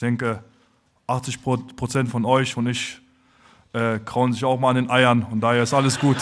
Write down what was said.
Ich denke, 80 Prozent von euch und ich äh, krauen sich auch mal an den Eiern und daher ist alles gut.